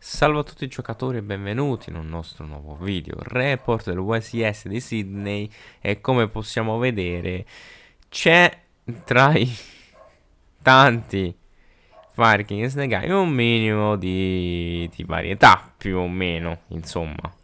Salve a tutti i giocatori e benvenuti in un nostro nuovo video report dell'USIS di Sydney e come possiamo vedere c'è tra i tanti Vikings Negai un minimo di, di varietà più o meno insomma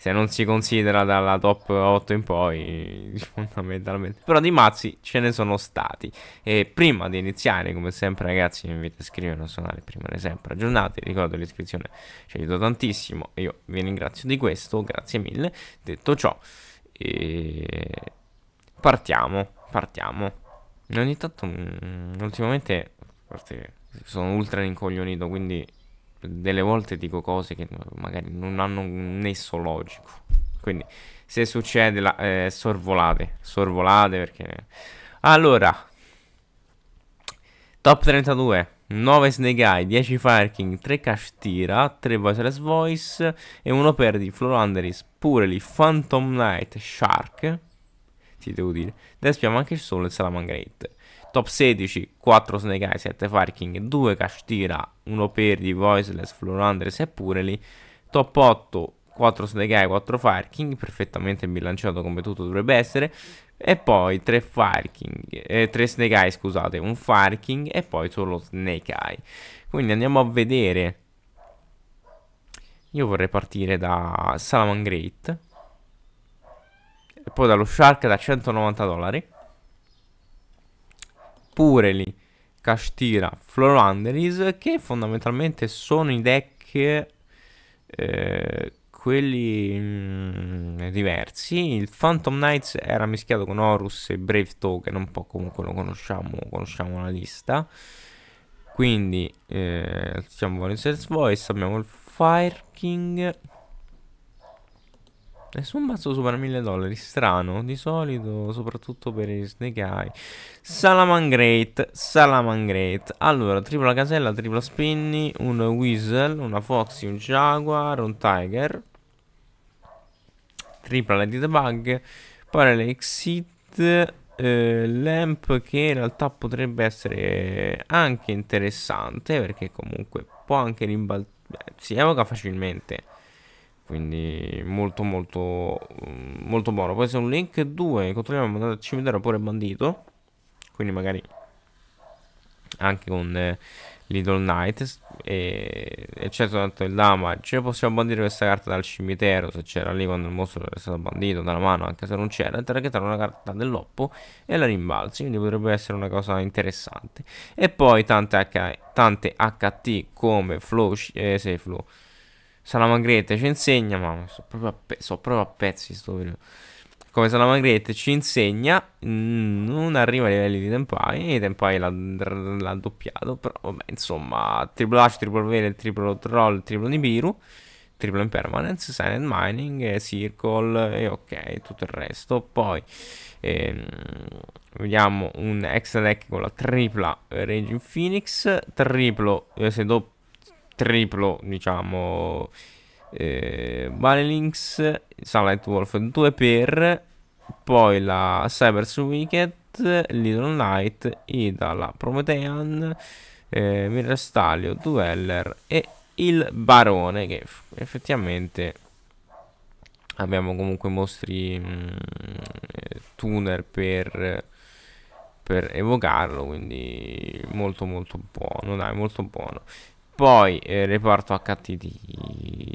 se non si considera dalla top 8 in poi, fondamentalmente. Però di mazzi ce ne sono stati. E prima di iniziare, come sempre ragazzi, mi invito a iscrivervi al canale, prima di sempre aggiornate, ricordo l'iscrizione ci aiuta tantissimo, io vi ringrazio di questo, grazie mille. Detto ciò, e... partiamo, partiamo. Ogni tanto, mm, ultimamente, a parte sono ultra rincoglionito, quindi delle volte dico cose che magari non hanno un nesso logico. Quindi se succede la, eh, sorvolate, sorvolate perché... Allora, top 32. 9 Snake Eye, 10 Fire King, 3 Castira, 3 Voiceless Voice e 1 Perdi, di Floranderis, Purely, Phantom Knight, Shark, ti devo dire, Despiamo anche il Sole e Salamangreat. Top 16, 4 Snake Eye, 7 Farking, 2 Cashtira, 1 Perdi, Voiceless, Floor e pure lì. Top 8, 4 Snake Eye, 4 Farking, perfettamente bilanciato come tutto dovrebbe essere. E poi 3 Farking, eh, 3 Snake Eye, scusate, un Farking e poi solo Snake Eye. Quindi andiamo a vedere. Io vorrei partire da Salaman Great. E poi dallo Shark da 190 dollari. Pureli, Cashtira, Floranderis, che fondamentalmente sono i deck eh, quelli mh, mm, diversi. Il Phantom Knights era mischiato con Horus e Brave Token, un po' comunque lo conosciamo, conosciamo la lista. Quindi, eh, diciamo, Voice Voice, abbiamo il Fire King, Nessun mazzo supera 1000 dollari, strano, di solito, soprattutto per i Snake Eye. Salamangrate, Salamangrate. Allora, tripla casella, tripla spinny, un Weasel, una Foxy, un Jaguar, un Tiger. Tripla Ladybug, Parallel Exit, eh, Lamp che in realtà potrebbe essere anche interessante perché comunque può anche rimbalzare, si evoca facilmente quindi molto molto molto buono poi c'è un link 2 controlliamo il cimitero pure bandito quindi magari anche con eh, Little Knight e, e c'è certo, tanto il damage possiamo bandire questa carta dal cimitero se c'era lì quando il mostro era stato bandito dalla mano anche se non c'era targetare una carta dell'oppo e la rimbalzi quindi potrebbe essere una cosa interessante e poi tante, H, tante HT come flow, eh, flow Salamagrette ci insegna, ma so proprio, pe- so proprio a, pezzi sto periodo. Come Salamagrette ci insegna, non arriva ai livelli di Tempai, Tempai l'ha, l'ha doppiato, però vabbè, insomma, triplo H, triplo Vele, triplo Troll, triplo Nibiru, triplo Impermanence, Silent Mining, eh, Circle e ok, tutto il resto. Poi ehm, vediamo un extra deck con la tripla Raging Phoenix, triplo, eh, se doppio triplo, diciamo, eh, Banelinx, Sunlight Wolf 2 per, poi la Cyber Wicked, Little Knight, Ida, la Promethean, eh, Stallion, Dueller e il Barone che effettivamente abbiamo comunque mostri mh, mm, tuner per, per evocarlo quindi molto molto buono dai molto buono poi eh, reparto HT di,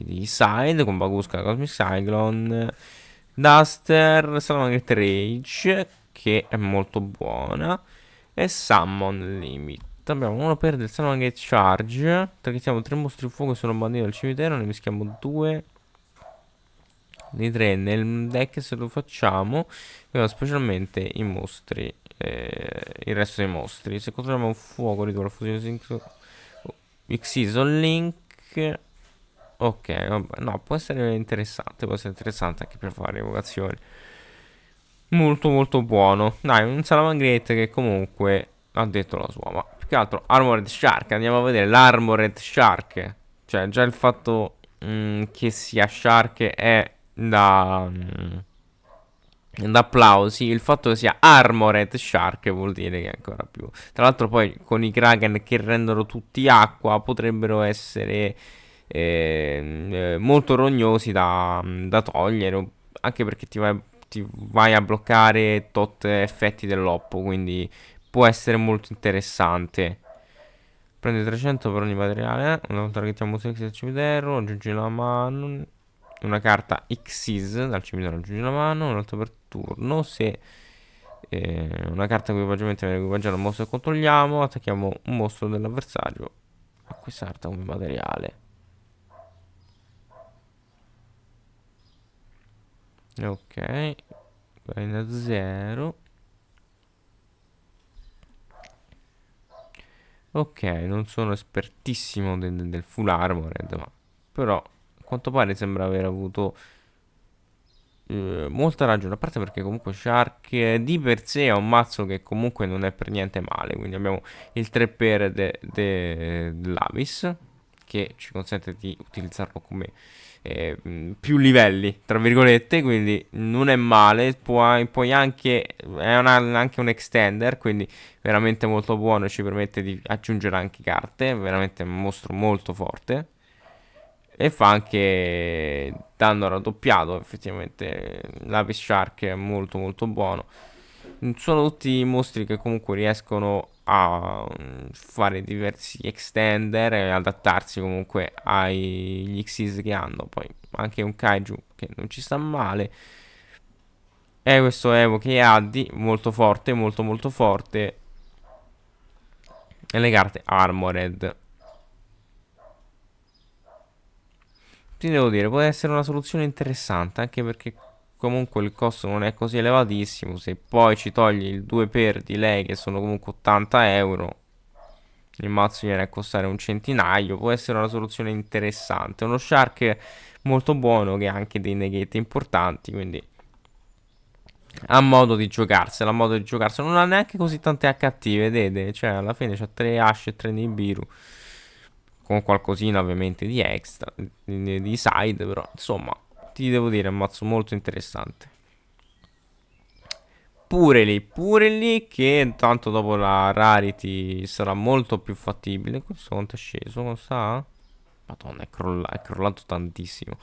di Side con Bagusca, Cosmic Cyclone, Duster, Salamagret Rage che è molto buona e Summon Limit. Abbiamo uno per del Gate Charge, perché siamo tre mostri fuoco che sono banditi dal cimitero, ne mischiamo due di tre nel deck se lo facciamo abbiamo specialmente i mostri eh, il resto dei mostri se controlliamo un fuoco riduco la fusione sincro Xison link. Ok, vabbè. no, può essere interessante, può essere interessante anche per fare evocazioni. Molto molto buono. Dai, un Salamangrete che comunque ha detto la sua, ma più che altro Armored Shark, andiamo a vedere l'Armored Shark. Cioè, già il fatto mh, mm, che sia Shark è da... Mh, mm, d'applausi il fatto che sia Armored Shark vuol dire che è ancora più tra l'altro poi con i Kraken che rendono tutti acqua potrebbero essere ehm, eh, molto rognosi da, da, togliere anche perché ti vai, ti vai a bloccare tot effetti dell'oppo quindi può essere molto interessante prende 300 per ogni materiale una eh. volta che mettiamo 6 dal cimitero aggiungi la mano una carta Xyz dal cimitero aggiungi la mano un per turno. Se eh, una carta di equipaggiamento viene equipaggiata un mostro che controlliamo, attacchiamo un mostro dell'avversario a quest'arta come materiale. Ok, vai a 0. Ok, non sono espertissimo del, del full armor, eh, ma però a quanto pare sembra aver avuto eh, molta ragione, a parte perché comunque Shark di per sé è un mazzo che comunque non è per niente male, quindi abbiamo il 3 per dell'Avis de che ci consente di utilizzarlo come eh, più livelli, tra virgolette, quindi non è male, puoi, puoi anche, è una, anche un extender, quindi veramente molto buono, ci permette di aggiungere anche carte, veramente un mostro molto forte e fa anche danno raddoppiato effettivamente l'Apis shark è molto molto buono sono tutti mostri che comunque riescono a mm, fare diversi extender e adattarsi comunque agli Xyz che hanno poi anche un kaiju che non ci sta male e questo Evo che è Addi molto forte molto molto forte e le carte Armored ti devo dire, può essere una soluzione interessante, anche perché comunque il costo non è così elevatissimo, se poi ci togli il 2 per di lei che sono comunque 80 euro, il mazzo viene a costare un centinaio, può essere una soluzione interessante, uno shark molto buono che ha anche dei neghetti importanti, quindi ha modo di giocarsela, ha modo di giocarsela, non ha neanche così tante HT, vedete, cioè alla fine c'ha 3 Ash e 3 Nibiru con qualcosina ovviamente di extra, di, di side, però insomma ti devo dire è un mazzo molto interessante. Pure lì, pure lì che intanto dopo la rarity sarà molto più fattibile. Questo quanto è sceso, non sa? Madonna, è, crolla è crollato tantissimo.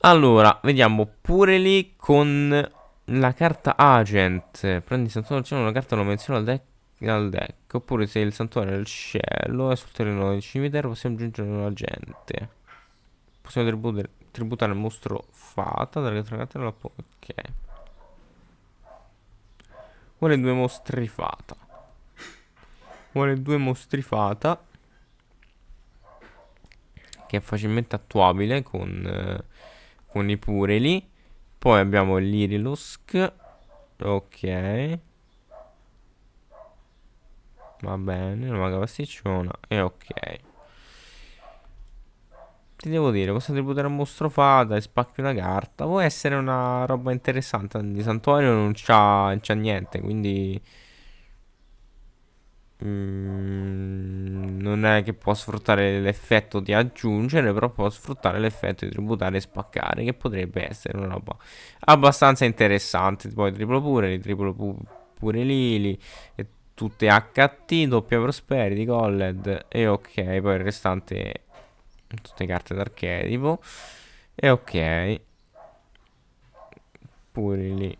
Allora, vediamo pure lì con la carta agent. Prendi Sant'Orciano una carta non menzionata al deck al deck. Oppure se il santuario è del cielo e sul terreno del cimitero possiamo aggiungere una gente. Possiamo tributare, tributare il mostro fata dalle dalla carta po Ok. Vuole due mostri fata. Vuole due mostri fata. Che è facilmente attuabile con, eh, con i pureli. Poi abbiamo l'Irilusk. Ok. Va bene, una maga pasticciona E ok Ti devo dire, posso tributare un mostro fata e spacchi una carta Può essere una roba interessante Di santuario non c'ha niente, quindi... Mm, non è che può sfruttare l'effetto di aggiungere, però può sfruttare l'effetto di tributare e spaccare, che potrebbe essere una roba abbastanza interessante. Poi triplo pure, triplo pu pure Lili e tutte HT, doppia prosperity, colled e ok, poi il restante tutte carte d'archetipo e ok pure lì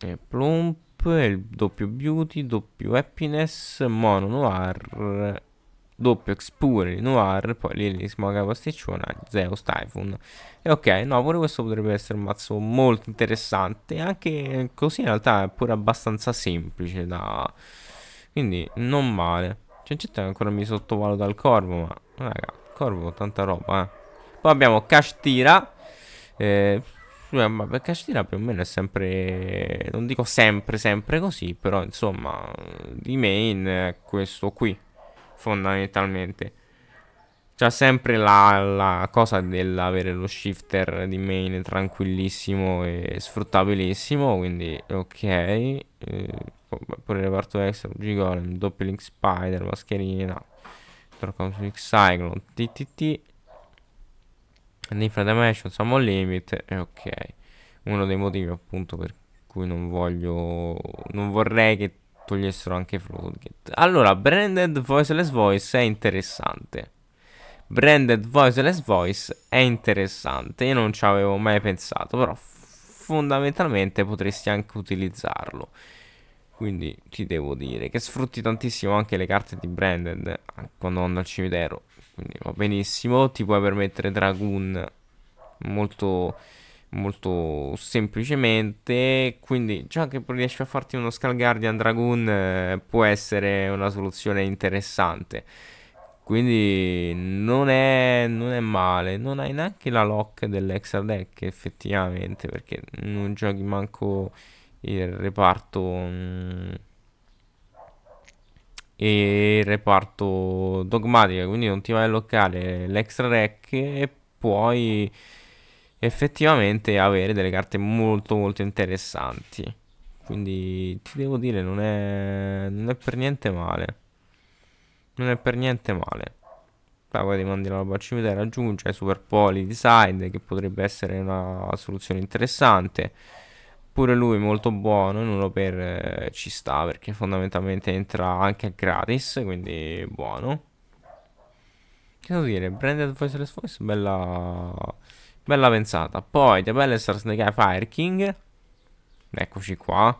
e plump, il doppio beauty, doppio happiness, mono noir doppio Expuri Noir, poi lì li smoga pasticciona, Zeus Typhoon. E ok, no, pure questo potrebbe essere un mazzo molto interessante, anche così in realtà è pure abbastanza semplice da... Quindi non male. C'è gente che ancora mi sottovaluta il corvo, ma raga, corvo tanta roba, eh. Poi abbiamo Cashtira. Eh, eh, ma Cashtira più o meno è sempre non dico sempre sempre così, però insomma, di main è questo qui fondamentalmente. C'ha sempre la, la cosa dell'avere lo shifter di main tranquillissimo e sfruttabilissimo, quindi ok. Eh, oh, pure il reparto extra, G-Golem, doppio link spider, mascherina, Torcomflick Cyclone, TTT, Nifra Dimension, Summon Limit e ok. Uno dei motivi appunto per cui non voglio, non vorrei che togliessero anche Floodgate. Allora, Branded Voiceless Voice è interessante. Branded Voiceless Voice è interessante. Io non ci avevo mai pensato, però fondamentalmente potresti anche utilizzarlo. Quindi ti devo dire che sfrutti tantissimo anche le carte di Branded ah, quando ando al cimitero. Quindi va benissimo. Ti puoi permettere Dragoon molto molto semplicemente quindi già che riesci a farti uno Skull Guardian Dragoon eh, può essere una soluzione interessante quindi non è, non è, male non hai neanche la lock dell'extra deck effettivamente perché non giochi manco il reparto mh, mm, e il reparto dogmatica quindi non ti vai a loccare l'extra deck e puoi effettivamente avere delle carte molto molto interessanti. Quindi ti devo dire, non è, non è per niente male. Non è per niente male. poi ti mandi la roba cimitera, aggiungi super Poli design che potrebbe essere una soluzione interessante. Pure lui molto buono in uno per eh, ci sta perché fondamentalmente entra anche gratis, quindi buono. Che devo dire, branded voiceless voice, bella Bella pensata. Poi The Ballester Snake Fire King. Eccoci qua.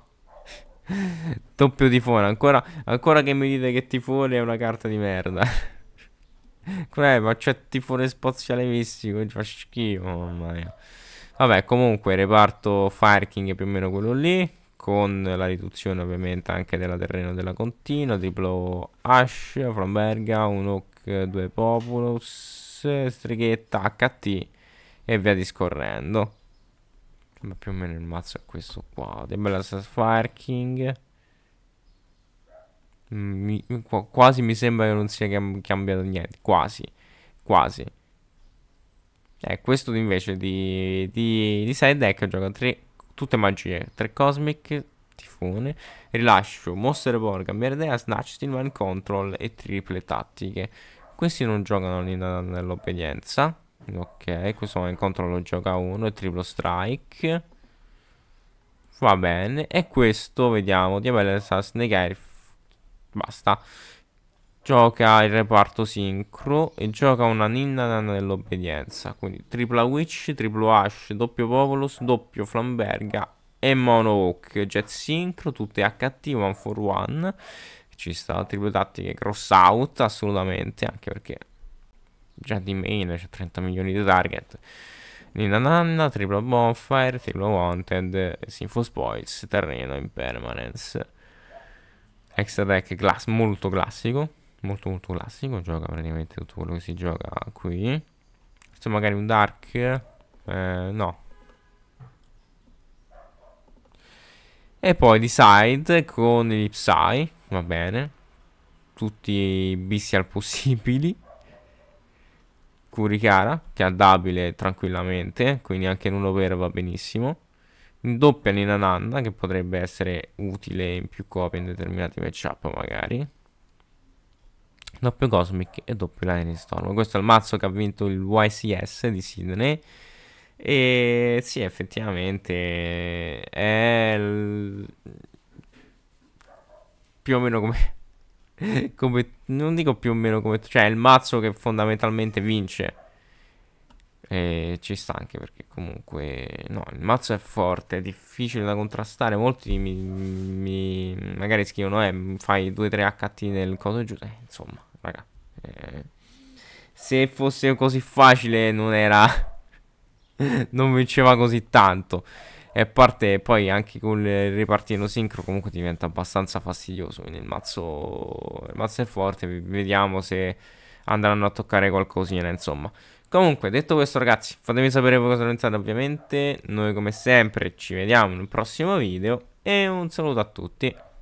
Doppio tifone. Ancora, ancora che mi dite che tifone è una carta di merda. Come, ma c'è tifone spaziale mistico. Fa schifo. Mamma mia. Vabbè, comunque, reparto Fire King più o meno quello lì. Con la riduzione ovviamente anche della terreno della continua. Triplo Ash, Framberga, un Oak, due Populus, Strighetta, HT e via discorrendo. Ma più o meno il mazzo è questo qua. The Bellast Fire King. Mi, qu quasi mi sembra che non sia cambiato niente. Quasi. Quasi. Eh, questo invece di, di, di side deck gioca tre, tutte magie. Tre Cosmic, Tifone, Rilascio, Monster Ball, Cambiare idea, Snatch, Steelman Control e triple tattiche. Questi non giocano all'interno dell'obbedienza. Ok, questo incontro lo gioca a 1, triplo strike. Va bene, e questo vediamo, Diabella sta Snake Air. Basta. Gioca il reparto sincro e gioca una ninna nell'obbedienza. Quindi tripla witch, triplo ash, doppio popolos, doppio flamberga e mono hawk. Jet sincro, tutte HT, one for one. Ci sta, triplo tattica, cross out, assolutamente, anche perché già di meno, c'è 30 milioni di target. Nina Nanna, Triple bonfire, Triple wanted, sinful spoils, terreno in permanence. Extra deck glass, molto classico, molto molto classico, gioca praticamente tutto quello che si gioca qui. Insomma, magari un dark, eh, no. E poi decide con gli Psy, va bene. Tutti i bisti possibili. Curicara che è addabile tranquillamente, quindi anche in 1 per va benissimo. In doppia Nina Nanda che potrebbe essere utile in più copie in determinati matchup magari. Doppio Cosmic e doppio Lightning Storm. Questo è il mazzo che ha vinto il YCS di Sydney. E sì, effettivamente è l... più o meno come, come non dico più o meno come... Cioè è il mazzo che fondamentalmente vince. E ci sta anche perché comunque... No, il mazzo è forte, è difficile da contrastare. Molti mi... mi magari scrivono, eh, fai 2-3 HT nel coso giusto. Eh, insomma, raga. Eh, se fosse così facile non era... non vinceva così tanto. E parte poi anche con il ripartino sincro comunque diventa abbastanza fastidioso. Quindi il mazzo, il mazzo è forte. Vediamo se andranno a toccare qualcosina, insomma. Comunque, detto questo, ragazzi, fatemi sapere voi cosa pensate, ovviamente. Noi, come sempre, ci vediamo in un prossimo video. E un saluto a tutti.